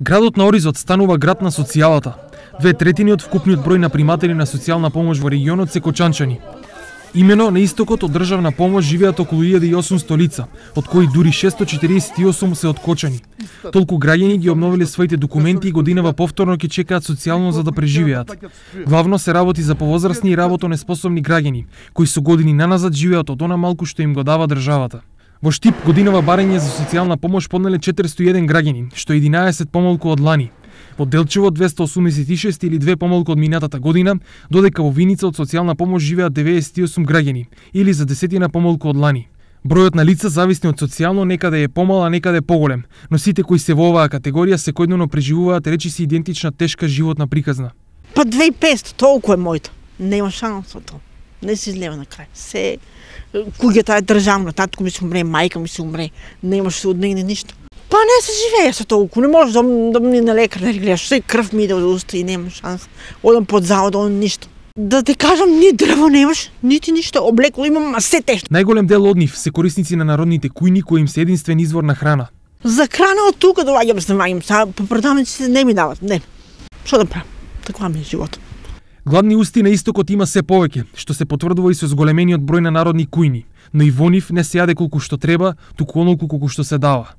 Градот на Оризот станува град на социјалата. Две третини од вкупниот број на приматели на социјална помош во регионот се кочанчани. Имено на истокот од државна помош живеат околу 1800 лица, од кои дури 648 се откочани. Толку граѓани ги обновиле своите документи и годинава повторно ќе чекаат социјално за да преживеат. Главно се работи за повозрасни и работонеспособни граѓани, кои со години наназад живеат од она малку што им го дава државата. Во Штип годинава барење за социјална помош поднеле 401 граѓани, што е 11 помалку од лани. Во Делчево 286 или две помалку од минатата година, додека во Виница од социјална помош живеат 98 граѓани, или за десетина помалку од лани. Бројот на лица зависни од социјално некаде е помал, а некаде поголем, но сите кои се во оваа категорија секојдневно преживуваат речиси идентична тешка животна приказна. Па 2500 толку е мојата. Нема шанса тоа не се излева на крај. Се, куќата таа државна, татко ми се умре, мајка ми се умре, немаш се однегне ништо. Па не се живее со толку, не можеш да, да ми на лекар да гледаш, се крв ми иде од уста и нема шанс. Одам под завод, он ништо. Да те кажам, ни дрво немаш, нити ништо, облекло имам, а се тешко. Најголем дел од нив се корисници на народните кујни кои им се единствен извор на храна. За храна од тука доаѓам, се мајам, по продавниците не ми дават, не. Што да правам? Таква ми е животот. Гладни усти на истокот има се повеќе, што се потврдува и со зголемениот број на народни кујни, но и во нив не се јаде колку што треба, туку онолку колку што се дава.